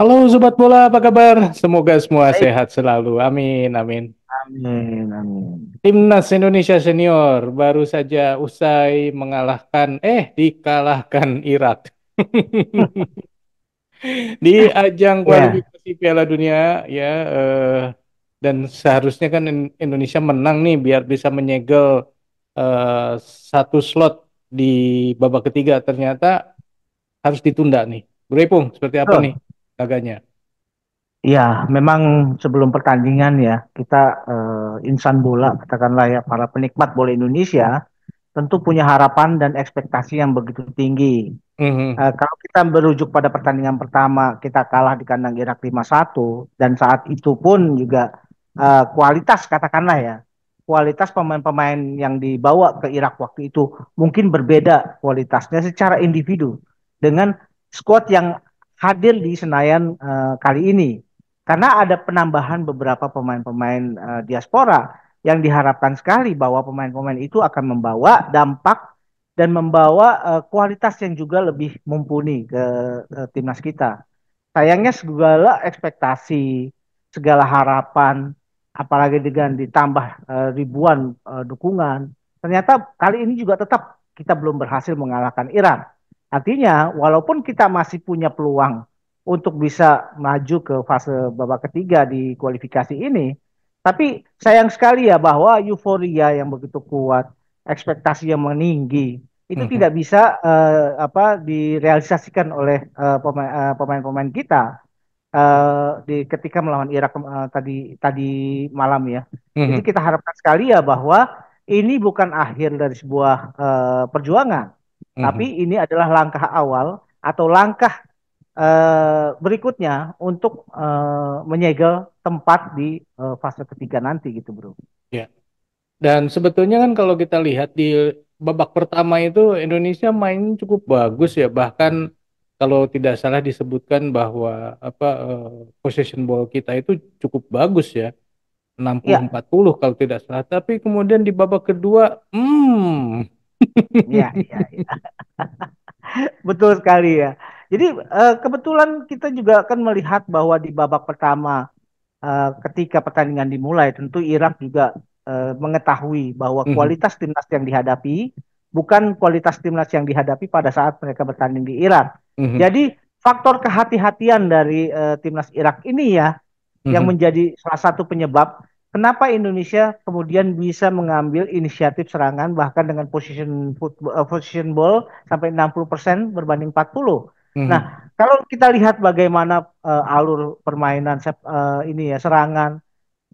Halo Sobat Bola, apa kabar? Semoga semua Baik. sehat selalu. Amin, amin. Amin, amin. Timnas Indonesia Senior baru saja usai mengalahkan, eh dikalahkan Irak. di ajang ya. kualifikasi yeah. Piala Dunia ya eh, dan seharusnya kan Indonesia menang nih biar bisa menyegel uh, satu slot di babak ketiga ternyata harus ditunda nih. Berhubung seperti apa oh. nih laganya. Ya, memang sebelum pertandingan ya kita uh, insan bola katakanlah ya para penikmat bola Indonesia tentu punya harapan dan ekspektasi yang begitu tinggi. Mm-hmm. Uh, kalau kita berujuk pada pertandingan pertama kita kalah di kandang Irak 5-1 dan saat itu pun juga uh, kualitas katakanlah ya kualitas pemain-pemain yang dibawa ke Irak waktu itu mungkin berbeda kualitasnya secara individu dengan squad yang hadir di Senayan uh, kali ini karena ada penambahan beberapa pemain-pemain uh, diaspora yang diharapkan sekali bahwa pemain-pemain itu akan membawa dampak dan membawa uh, kualitas yang juga lebih mumpuni ke uh, timnas kita. Sayangnya segala ekspektasi, segala harapan, apalagi dengan ditambah uh, ribuan uh, dukungan, ternyata kali ini juga tetap kita belum berhasil mengalahkan Iran. Artinya, walaupun kita masih punya peluang untuk bisa maju ke fase babak ketiga di kualifikasi ini, tapi sayang sekali ya bahwa euforia yang begitu kuat, ekspektasi yang meninggi, itu hmm. tidak bisa uh, apa direalisasikan oleh eh, eh, pemain-pemain uh, kita uh, di ketika melawan Irak uh, tadi tadi malam ya. Hmm. Jadi kita harapkan sekali ya bahwa ini bukan akhir dari sebuah uh, perjuangan hmm Tapi ini adalah langkah awal atau langkah uh, berikutnya untuk uh, menyegel tempat di uh, fase ketiga nanti gitu, Bro. Ya. Dan sebetulnya kan kalau kita lihat di babak pertama itu Indonesia main cukup bagus ya, bahkan kalau tidak salah disebutkan bahwa apa uh, possession ball kita itu cukup bagus ya. 60 40 ya. kalau tidak salah. Tapi kemudian di babak kedua hmm Iya, iya, iya. Betul sekali ya. Jadi uh, kebetulan kita juga akan melihat bahwa di babak pertama uh, ketika pertandingan dimulai tentu Irak juga uh, mengetahui bahwa mm-hmm. kualitas timnas yang dihadapi bukan kualitas timnas yang dihadapi pada saat mereka bertanding di Irak. Mm -hmm. Jadi faktor kehati-hatian dari uh, timnas Irak ini ya mm -hmm. yang mm-hmm. menjadi salah satu penyebab kenapa Indonesia kemudian bisa mengambil inisiatif serangan bahkan dengan position football, eh, position ball sampai 60% berbanding 40. hmm Nah, kalau kita lihat bagaimana uh, alur permainan uh, ini ya serangan,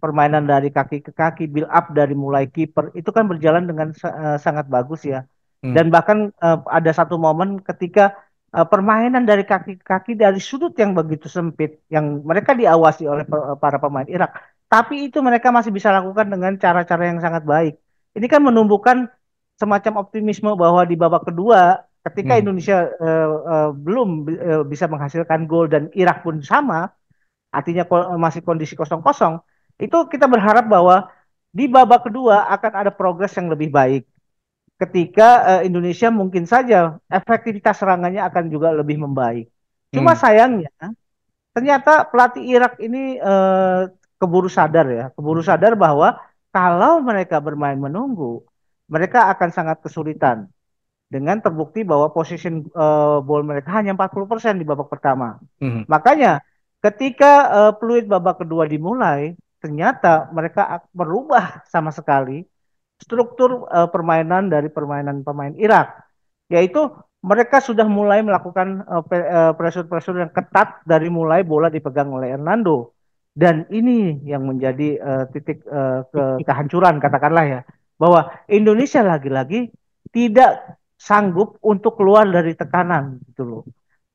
permainan dari kaki ke kaki, build up dari mulai kiper itu kan berjalan dengan uh, sangat bagus ya. Hmm. Dan bahkan uh, ada satu momen ketika uh, permainan dari kaki ke kaki dari sudut yang begitu sempit yang mereka diawasi oleh para pemain Irak tapi itu mereka masih bisa lakukan dengan cara-cara yang sangat baik. Ini kan menumbuhkan semacam optimisme bahwa di babak kedua ketika hmm. Indonesia uh, uh, belum uh, bisa menghasilkan gol dan Irak pun sama, artinya ko masih kondisi kosong-kosong, itu kita berharap bahwa di babak kedua akan ada progres yang lebih baik. Ketika uh, Indonesia mungkin saja efektivitas serangannya akan juga lebih membaik. Cuma hmm. sayangnya ternyata pelatih Irak ini uh, keburu sadar ya, keburu hmm. sadar bahwa kalau mereka bermain menunggu, mereka akan sangat kesulitan dengan terbukti bahwa position uh, ball mereka hanya 40% di babak pertama. Mm -hmm. Makanya ketika uh, eh, peluit babak kedua dimulai, ternyata mereka merubah sama sekali struktur uh, permainan dari permainan pemain Irak, yaitu mereka sudah mulai melakukan pressure-pressure uh, pressure -pressure yang ketat dari mulai bola dipegang oleh Hernando dan ini yang menjadi uh, titik uh, ke kehancuran katakanlah ya, bahwa Indonesia lagi-lagi tidak sanggup untuk keluar dari tekanan gitu loh.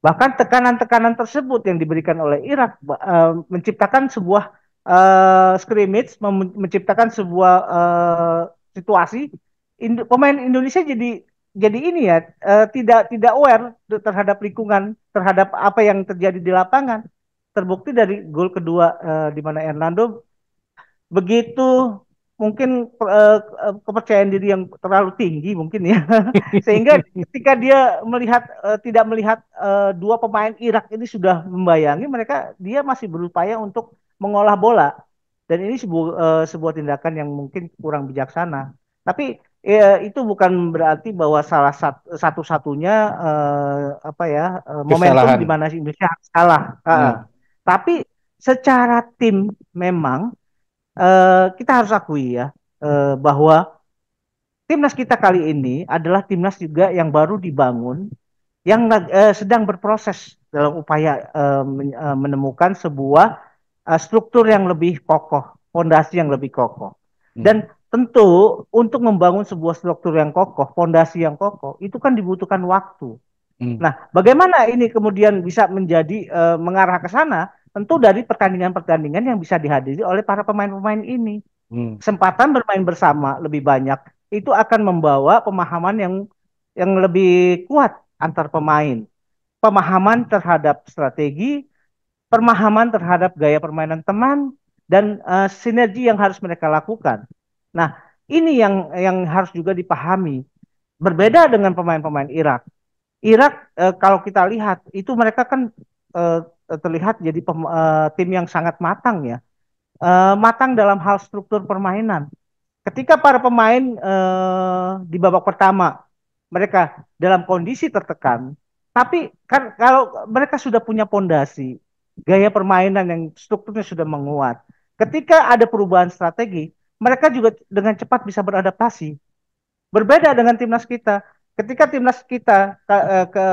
Bahkan tekanan-tekanan tersebut yang diberikan oleh Irak uh, menciptakan sebuah uh, scrimmage, menciptakan sebuah uh, situasi Ind- pemain Indonesia jadi jadi ini ya uh, tidak tidak aware terhadap lingkungan, terhadap apa yang terjadi di lapangan terbukti dari gol kedua uh, di mana Hernando begitu mungkin uh, kepercayaan diri yang terlalu tinggi mungkin ya sehingga ketika dia melihat uh, tidak melihat uh, dua pemain Irak ini sudah membayangi mereka dia masih berupaya untuk mengolah bola dan ini sebu uh, sebuah tindakan yang mungkin kurang bijaksana tapi ya, itu bukan berarti bahwa salah satu-satunya uh, apa ya uh, momentum di mana Indonesia salah uh, tapi secara tim memang eh, kita harus akui ya eh, bahwa timnas kita kali ini adalah timnas juga yang baru dibangun, yang eh, sedang berproses dalam upaya eh, eh, menemukan sebuah eh, struktur yang lebih kokoh, fondasi yang lebih kokoh. Hmm. Dan tentu untuk membangun sebuah struktur yang kokoh, fondasi yang kokoh, itu kan dibutuhkan waktu. Hmm. Nah, bagaimana ini kemudian bisa menjadi uh, mengarah ke sana? Tentu dari pertandingan-pertandingan yang bisa dihadiri oleh para pemain-pemain ini. Hmm. Kesempatan bermain bersama lebih banyak itu akan membawa pemahaman yang yang lebih kuat antar pemain. Pemahaman terhadap strategi, pemahaman terhadap gaya permainan teman dan uh, sinergi yang harus mereka lakukan. Nah, ini yang yang harus juga dipahami. Berbeda dengan pemain-pemain Irak Irak e, kalau kita lihat itu mereka kan e, terlihat jadi pem, e, tim yang sangat matang ya. E, matang dalam hal struktur permainan. Ketika para pemain e, di babak pertama mereka dalam kondisi tertekan, tapi kan kalau mereka sudah punya pondasi, gaya permainan yang strukturnya sudah menguat. Ketika ada perubahan strategi, mereka juga dengan cepat bisa beradaptasi. Berbeda dengan timnas kita, ketika timnas kita ke, eh, ke,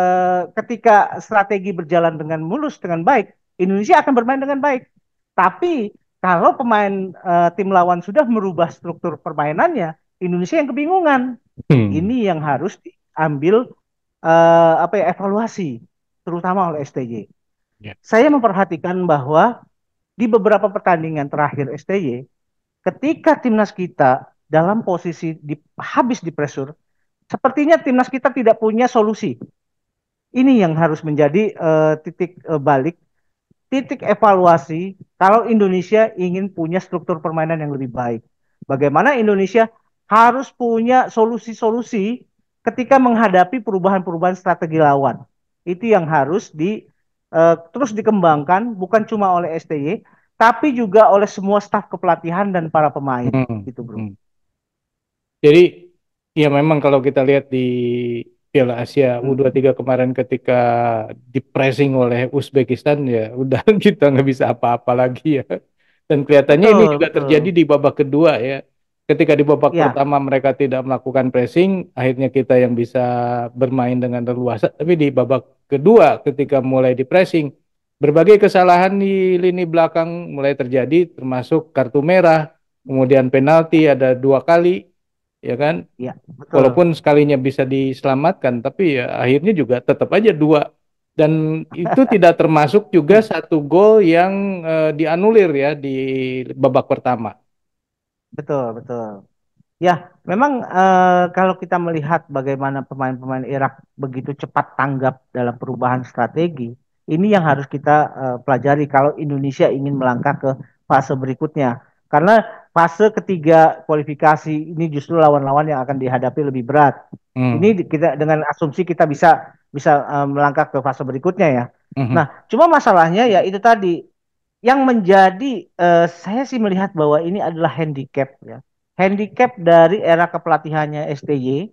ketika strategi berjalan dengan mulus dengan baik, Indonesia akan bermain dengan baik. Tapi kalau pemain uh, tim lawan sudah merubah struktur permainannya, Indonesia yang kebingungan. Hmm. Ini yang harus diambil uh, apa ya evaluasi terutama oleh STJ Yeah. Ya. Saya memperhatikan bahwa di beberapa pertandingan terakhir STJ ketika timnas kita dalam posisi di, habis di pressure Sepertinya timnas kita tidak punya solusi. Ini yang harus menjadi uh, titik uh, balik, titik evaluasi kalau Indonesia ingin punya struktur permainan yang lebih baik. Bagaimana Indonesia harus punya solusi-solusi ketika menghadapi perubahan-perubahan strategi lawan. Itu yang harus di uh, terus dikembangkan bukan cuma oleh STY tapi juga oleh semua staf kepelatihan dan para pemain hmm. gitu, Bro. Hmm. Jadi ya memang kalau kita lihat di Piala Asia hmm. U23 kemarin ketika di oleh Uzbekistan ya udah kita nggak bisa apa-apa lagi ya. Dan kelihatannya betul, ini juga betul. terjadi di babak kedua ya. Ketika di babak ya. pertama mereka tidak melakukan pressing, akhirnya kita yang bisa bermain dengan leluasa. Tapi di babak kedua ketika mulai di pressing, berbagai kesalahan di lini belakang mulai terjadi termasuk kartu merah, kemudian penalti ada dua kali ya kan? Ya, betul. Walaupun sekalinya bisa diselamatkan, tapi ya akhirnya juga tetap aja dua. Dan itu tidak termasuk juga satu gol yang uh, dianulir ya di babak pertama. Betul, betul. Ya, memang uh, kalau kita melihat bagaimana pemain-pemain Irak begitu cepat tanggap dalam perubahan strategi, ini yang harus kita uh, pelajari kalau Indonesia ingin melangkah ke fase berikutnya karena fase ketiga kualifikasi ini justru lawan-lawan yang akan dihadapi lebih berat. Hmm. Ini kita dengan asumsi kita bisa bisa um, melangkah ke fase berikutnya ya. Hmm. Nah, cuma masalahnya ya itu tadi yang menjadi uh, saya sih melihat bahwa ini adalah handicap ya. Handicap dari era kepelatihannya STY.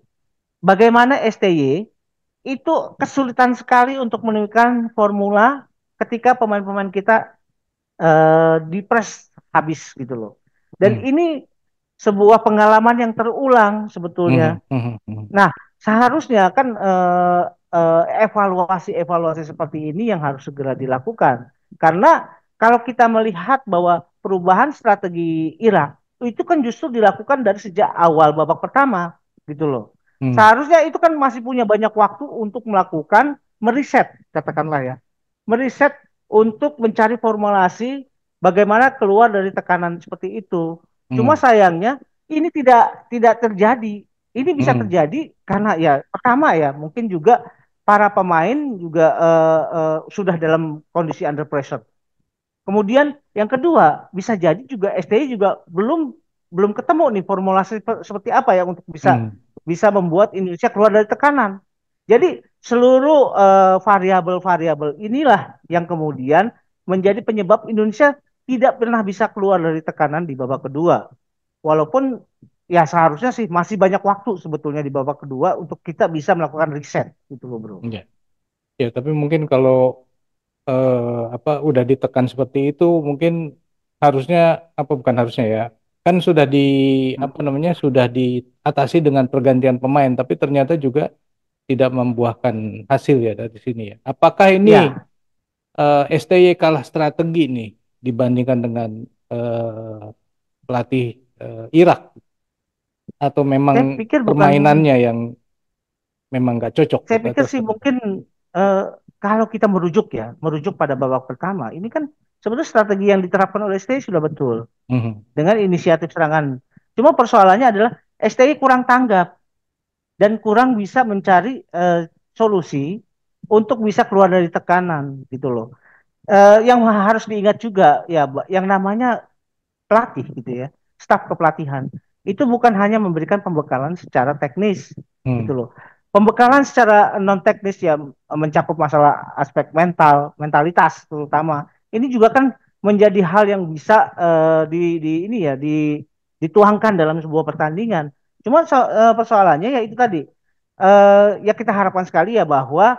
Bagaimana STY itu kesulitan sekali untuk menemukan formula ketika pemain-pemain kita uh, habis gitu loh. Dan hmm. ini sebuah pengalaman yang terulang sebetulnya. Hmm. Hmm. hmm, hmm. Nah, seharusnya kan evaluasi-evaluasi eh, eh, evaluasi-evaluasi seperti ini yang harus segera dilakukan. Karena kalau kita melihat bahwa perubahan strategi Irak itu kan justru dilakukan dari sejak awal babak pertama gitu loh. Hmm. Seharusnya itu kan masih punya banyak waktu untuk melakukan meriset katakanlah ya. Meriset untuk mencari formulasi bagaimana keluar dari tekanan seperti itu. Hmm. Cuma sayangnya ini tidak tidak terjadi. Ini bisa hmm. terjadi karena ya pertama ya mungkin juga para pemain juga uh, uh, sudah dalam kondisi under pressure. Kemudian yang kedua bisa jadi juga STI juga belum belum ketemu nih formulasi seperti apa ya untuk bisa hmm. bisa membuat Indonesia keluar dari tekanan. Jadi seluruh eh, variabel-variabel inilah yang kemudian menjadi penyebab Indonesia tidak pernah bisa keluar dari tekanan di babak kedua. Walaupun ya seharusnya sih masih banyak waktu sebetulnya di babak kedua untuk kita bisa melakukan riset gitu loh bro. Ya, ya tapi mungkin kalau eh, apa udah ditekan seperti itu mungkin harusnya apa bukan harusnya ya kan sudah di hmm. apa namanya sudah diatasi dengan pergantian pemain tapi ternyata juga tidak membuahkan hasil ya dari sini ya. Apakah ini ya uh, eh, STY kalah strategi nih dibandingkan dengan uh, pelatih uh, Irak atau memang saya pikir permainannya bukan, yang memang nggak cocok. Saya gitu, pikir sih mungkin uh, kalau kita merujuk ya merujuk pada babak pertama ini kan sebenarnya strategi yang diterapkan oleh STY sudah betul mm -hmm. dengan inisiatif serangan. Cuma persoalannya adalah STI kurang tanggap dan kurang bisa mencari uh, solusi untuk bisa keluar dari tekanan gitu loh. Uh, yang harus diingat juga ya yang namanya pelatih gitu ya, staf kepelatihan itu bukan hanya memberikan pembekalan secara teknis hmm. gitu loh. Pembekalan secara non teknis ya mencakup masalah aspek mental, mentalitas terutama. Ini juga kan menjadi hal yang bisa uh, di, di ini ya di dituangkan dalam sebuah pertandingan. Cuma so, uh, persoalannya ya itu tadi. Uh, ya kita harapkan sekali ya bahwa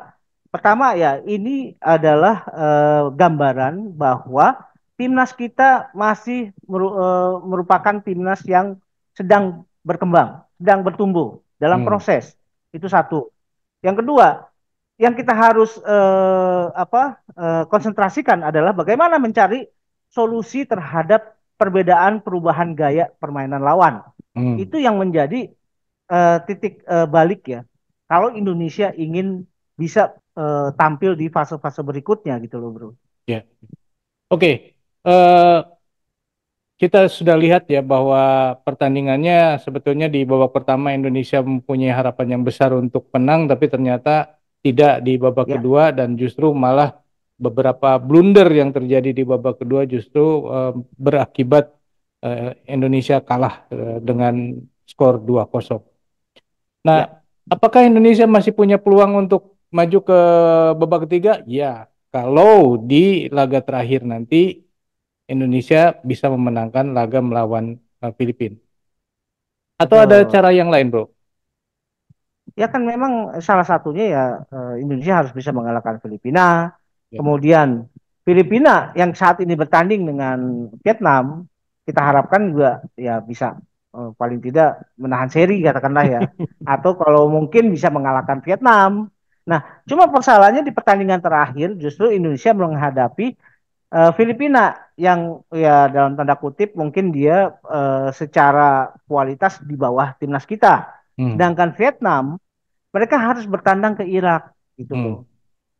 Pertama ya, ini adalah uh, gambaran bahwa timnas kita masih meru eh, merupakan timnas yang sedang berkembang, sedang bertumbuh dalam hmm. proses. Itu satu. Yang kedua, yang kita harus uh, apa uh, konsentrasikan adalah bagaimana mencari solusi terhadap perbedaan perubahan gaya permainan lawan. Hmm. Itu yang menjadi uh, titik uh, balik ya. Kalau Indonesia ingin bisa uh, tampil di fase-fase berikutnya gitu loh bro. Ya, yeah. oke. Okay. Uh, eh, kita sudah lihat ya bahwa pertandingannya sebetulnya di babak pertama Indonesia mempunyai harapan yang besar untuk menang, tapi ternyata tidak di babak yeah. kedua dan justru malah beberapa blunder yang terjadi di babak kedua justru uh, berakibat uh, Indonesia kalah uh, dengan skor 2-0. Nah, ya. apakah Indonesia masih punya peluang untuk maju ke babak ketiga? Ya, kalau di laga terakhir nanti Indonesia bisa memenangkan laga melawan uh, Filipina. Atau oh. ada cara yang lain, Bro? Ya kan memang salah satunya ya eh, Indonesia harus bisa mengalahkan Filipina. Ya. Kemudian Filipina yang saat ini bertanding dengan Vietnam, kita harapkan juga ya bisa eh, paling tidak menahan seri katakanlah ya. Atau kalau mungkin bisa mengalahkan Vietnam Nah, cuma persoalannya di pertandingan terakhir justru Indonesia menghadapi uh, Filipina yang ya dalam tanda kutip mungkin dia uh, secara kualitas di bawah timnas kita. Hmm. Sedangkan Vietnam mereka harus bertandang ke Irak gitu. Hmm.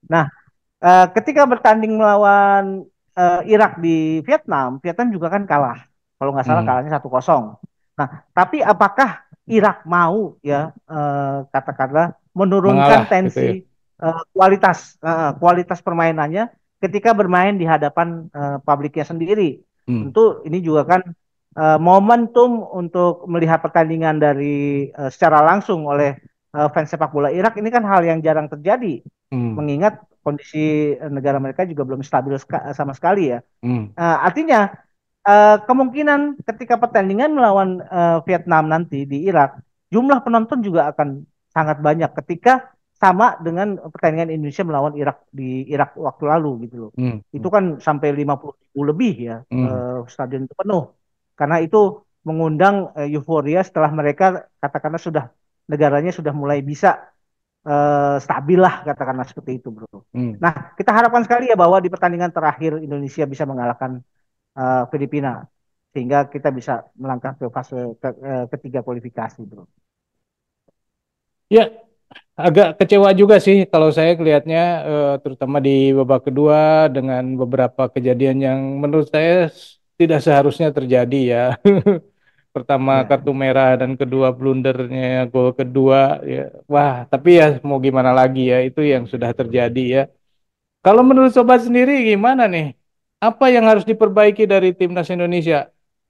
Nah, uh, ketika bertanding melawan uh, Irak di Vietnam, Vietnam juga kan kalah. Kalau nggak salah hmm. kalahnya satu kosong. Nah, tapi apakah Irak mau ya uh, katakanlah menurunkan Mengalah, gitu tensi gitu ya. uh, kualitas uh, kualitas permainannya ketika bermain di hadapan uh, publiknya sendiri. Hmm. Tentu ini juga kan uh, momentum untuk melihat pertandingan dari uh, secara langsung oleh uh, fans sepak bola Irak ini kan hal yang jarang terjadi. Hmm. Mengingat kondisi negara mereka juga belum stabil sama sekali ya. Hmm. Uh, artinya uh, kemungkinan ketika pertandingan melawan uh, Vietnam nanti di Irak jumlah penonton juga akan sangat banyak ketika sama dengan pertandingan Indonesia melawan Irak di Irak waktu lalu gitu loh. Hmm. Itu kan sampai 50 lebih ya hmm. uh, stadion itu penuh. Karena itu mengundang uh, euforia setelah mereka katakanlah sudah negaranya sudah mulai bisa uh, stabil lah katakanlah seperti itu bro. Hmm. Nah kita harapkan sekali ya bahwa di pertandingan terakhir Indonesia bisa mengalahkan uh, Filipina sehingga kita bisa melangkah ke fase ke, ke, ketiga kualifikasi bro. Ya, agak kecewa juga sih kalau saya kelihatnya eh, terutama di babak kedua dengan beberapa kejadian yang menurut saya tidak seharusnya terjadi ya. Pertama ya. kartu merah dan kedua blundernya gol kedua ya. Wah, tapi ya mau gimana lagi ya itu yang sudah terjadi ya. Kalau menurut sobat sendiri gimana nih? Apa yang harus diperbaiki dari timnas Indonesia?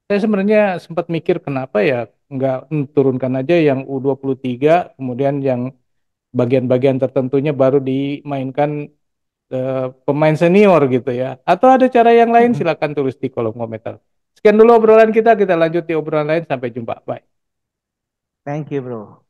Saya sebenarnya sempat mikir kenapa ya nggak hmm, turunkan aja yang U23 kemudian yang bagian-bagian tertentunya baru dimainkan uh, pemain senior gitu ya atau ada cara yang lain hmm. silakan tulis di kolom komentar sekian dulu obrolan kita kita lanjut di obrolan lain sampai jumpa bye thank you bro